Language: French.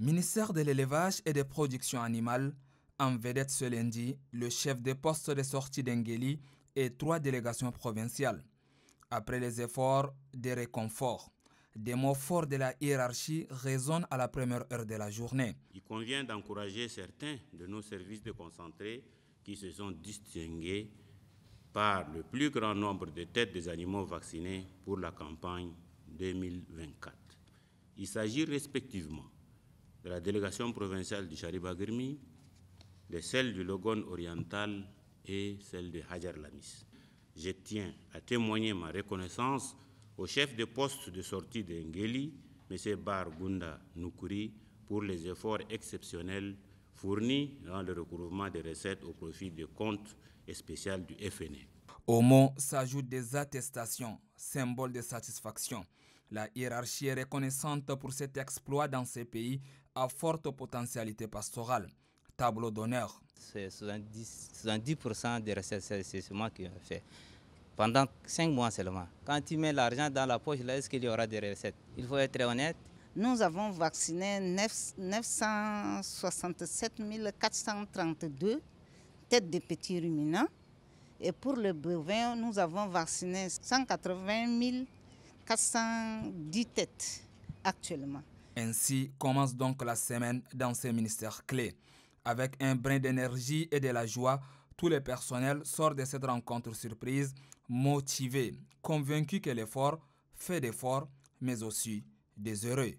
Ministère de l'élevage et des productions animales, en vedette ce lundi, le chef des postes de sortie d'Engeli et trois délégations provinciales. Après les efforts de réconfort, des mots forts de la hiérarchie résonnent à la première heure de la journée. Il convient d'encourager certains de nos services de concentrés qui se sont distingués par le plus grand nombre de têtes des animaux vaccinés pour la campagne 2024. Il s'agit respectivement de la délégation provinciale du Charibagirmi, de celle du Logone oriental et celle de Hajar Lamis. Je tiens à témoigner ma reconnaissance au chef de poste de sortie de Ngueli, M. Bar Gunda Nukuri, pour les efforts exceptionnels fournis dans le recouvrement des recettes au profit du comptes spécial du FNE. Au mot s'ajoutent des attestations, symboles de satisfaction. La hiérarchie est reconnaissante pour cet exploit dans ces pays à forte potentialité pastorale. Tableau d'honneur. C'est 70% des recettes, c'est moi qui fait. Pendant 5 mois seulement. Quand tu mets l'argent dans la poche, est-ce qu'il y aura des recettes Il faut être honnête. Nous avons vacciné 967 432 têtes de petits ruminants. Et pour le bovin, nous avons vacciné 180 000 410 têtes actuellement. Ainsi commence donc la semaine dans ces ministères clés. Avec un brin d'énergie et de la joie, tous les personnels sortent de cette rencontre surprise motivés, convaincus que l'effort fait d'efforts, mais aussi des heureux.